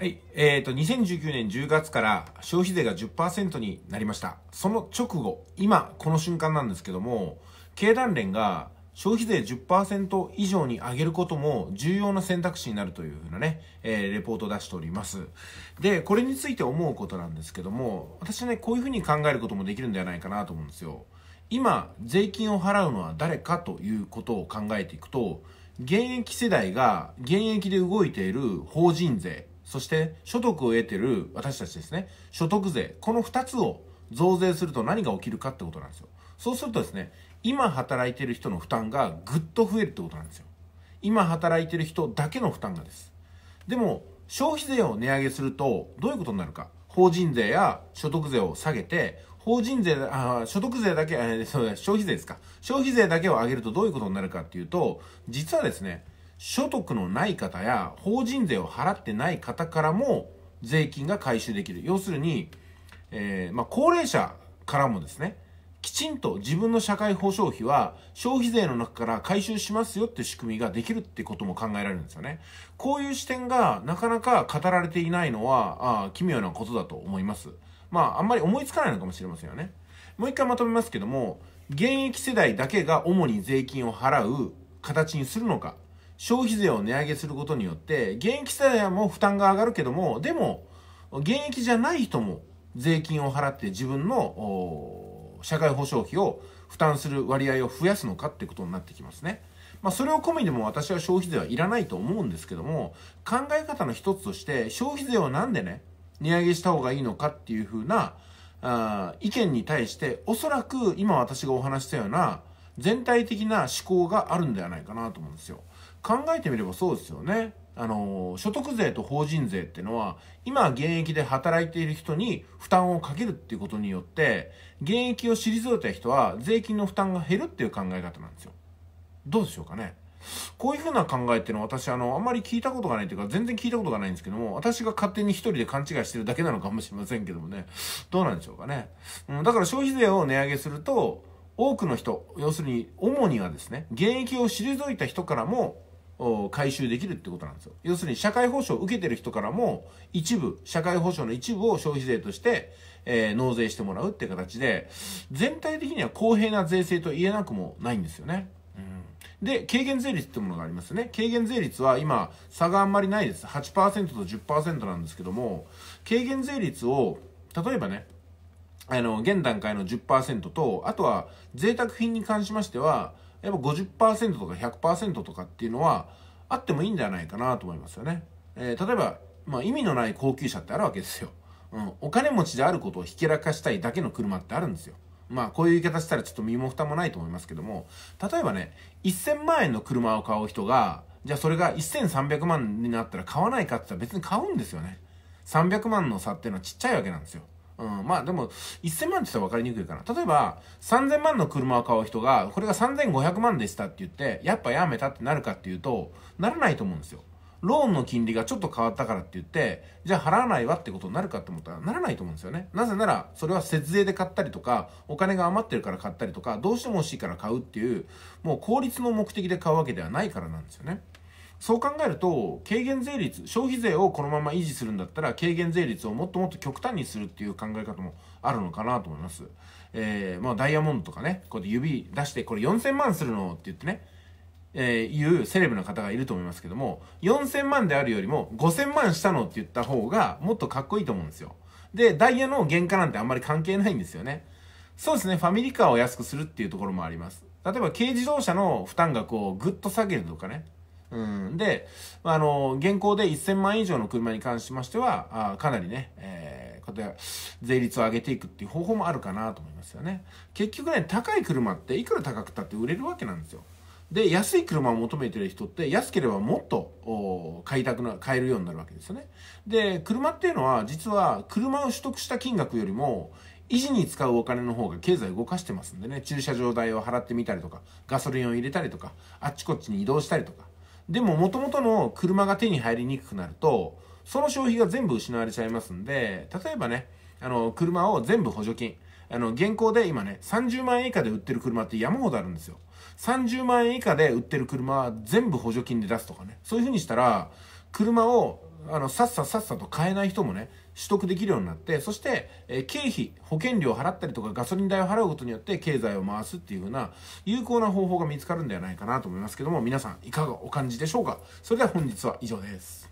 はい。えっ、ー、と、2019年10月から消費税が10%になりました。その直後、今、この瞬間なんですけども、経団連が消費税10%以上に上げることも重要な選択肢になるというふうなね、えー、レポートを出しております。で、これについて思うことなんですけども、私ね、こういうふうに考えることもできるんではないかなと思うんですよ。今、税金を払うのは誰かということを考えていくと、現役世代が現役で動いている法人税、そして所得を得てる私たちですね、所得税、この2つを増税すると何が起きるかってことなんですよ。そうするとですね、今働いてる人の負担がぐっと増えるってことなんですよ。今働いてる人だけの負担がです。でも、消費税を値上げすると、どういうことになるか。法人税や所得税を下げて、法人税、あ所得税だけ、えー、そう消費税ですか。消費税だけを上げるとどういうことになるかっていうと、実はですね、所得のない方や法人税を払ってない方からも税金が回収できる。要するに、えー、まあ、高齢者からもですね、きちんと自分の社会保障費は消費税の中から回収しますよって仕組みができるってことも考えられるんですよね。こういう視点がなかなか語られていないのは、あ奇妙なことだと思います。まあ、あんまり思いつかないのかもしれませんよね。もう一回まとめますけども、現役世代だけが主に税金を払う形にするのか消費税を値上げすることによって、現役世代も負担が上がるけども、でも、現役じゃない人も税金を払って自分の社会保障費を負担する割合を増やすのかってことになってきますね。まあ、それを込みでも私は消費税はいらないと思うんですけども、考え方の一つとして、消費税をなんでね、値上げした方がいいのかっていうふうな、あ意見に対して、おそらく今私がお話したような、全体的な思考があるんではないかなと思うんですよ。考えてみればそうですよね。あの、所得税と法人税っていうのは、今現役で働いている人に負担をかけるっていうことによって、現役を退いた人は税金の負担が減るっていう考え方なんですよ。どうでしょうかね。こういうふうな考えっていうのは私、あの、あんまり聞いたことがないというか、全然聞いたことがないんですけども、私が勝手に一人で勘違いしてるだけなのかもしれませんけどもね。どうなんでしょうかね。うん、だから消費税を値上げすると、多くの人、要するに、主にはですね、現役を退いた人からも回収できるってことなんですよ。要するに社会保障を受けてる人からも一部、社会保障の一部を消費税として、えー、納税してもらうって形で、全体的には公平な税制と言えなくもないんですよね。うん、で、軽減税率ってものがありますよね。軽減税率は今、差があんまりないです。8%と10%なんですけども、軽減税率を、例えばね、あの、現段階の10%と、あとは、贅沢品に関しましては、やっぱ50%とか100%とかっていうのはあってもいいんじゃないかなと思いますよね。えー、例えば、まあ、意味のない高級車ってあるわけですよ。うん、お金持ちであることをひけらかしたいだけの車ってあるんですよ。まあ、こういう言い方したらちょっと身も蓋もないと思いますけども、例えばね、1000万円の車を買う人が、じゃあそれが1300万になったら買わないかって言ったら別に買うんですよね。300万の差っていうのはちっちゃいわけなんですよ。うん、まあでも、1000万って言ったら分かりにくいかな。例えば、3000万の車を買う人が、これが3500万でしたって言って、やっぱやめたってなるかっていうと、ならないと思うんですよ。ローンの金利がちょっと変わったからって言って、じゃあ払わないわってことになるかって思ったらならないと思うんですよね。なぜなら、それは節税で買ったりとか、お金が余ってるから買ったりとか、どうしても欲しいから買うっていう、もう効率の目的で買うわけではないからなんですよね。そう考えると軽減税率消費税をこのまま維持するんだったら軽減税率をもっともっと極端にするっていう考え方もあるのかなと思います、えー、まあ、ダイヤモンドとかねこうやって指出してこれ4000万するのって言ってねえー、いうセレブの方がいると思いますけども、4000万であるよりも5000万したのって言った方がもっとかっこいいと思うんですよ。で、ダイヤの原価なんてあんまり関係ないんですよね。そうですね、ファミリーカーを安くするっていうところもあります。例えば軽自動車の負担額をぐっと下げるとかね、うん、で、あの、現行で1000万以上の車に関しましては、あかなりね、えー、こうやって税率を上げていくっていう方法もあるかなと思いますよね。結局ね、高い車っていくら高くたって売れるわけなんですよ。で、安い車を求めてる人って、安ければもっと買いたくな、買えるようになるわけですよね。で、車っていうのは、実は、車を取得した金額よりも、維持に使うお金の方が経済を動かしてますんでね、駐車場代を払ってみたりとか、ガソリンを入れたりとか、あっちこっちに移動したりとか、でも元々の車が手に入りにくくなると、その消費が全部失われちゃいますんで、例えばね、あの、車を全部補助金。あの、現行で今ね、30万円以下で売ってる車って山ほどあるんですよ。30万円以下で売ってる車は全部補助金で出すとかね。そういう風にしたら、車をあの、さっささっさと買えない人もね、取得できるようになって、そして、え経費、保険料を払ったりとかガソリン代を払うことによって経済を回すっていう風な有効な方法が見つかるんではないかなと思いますけども、皆さんいかがお感じでしょうかそれでは本日は以上です。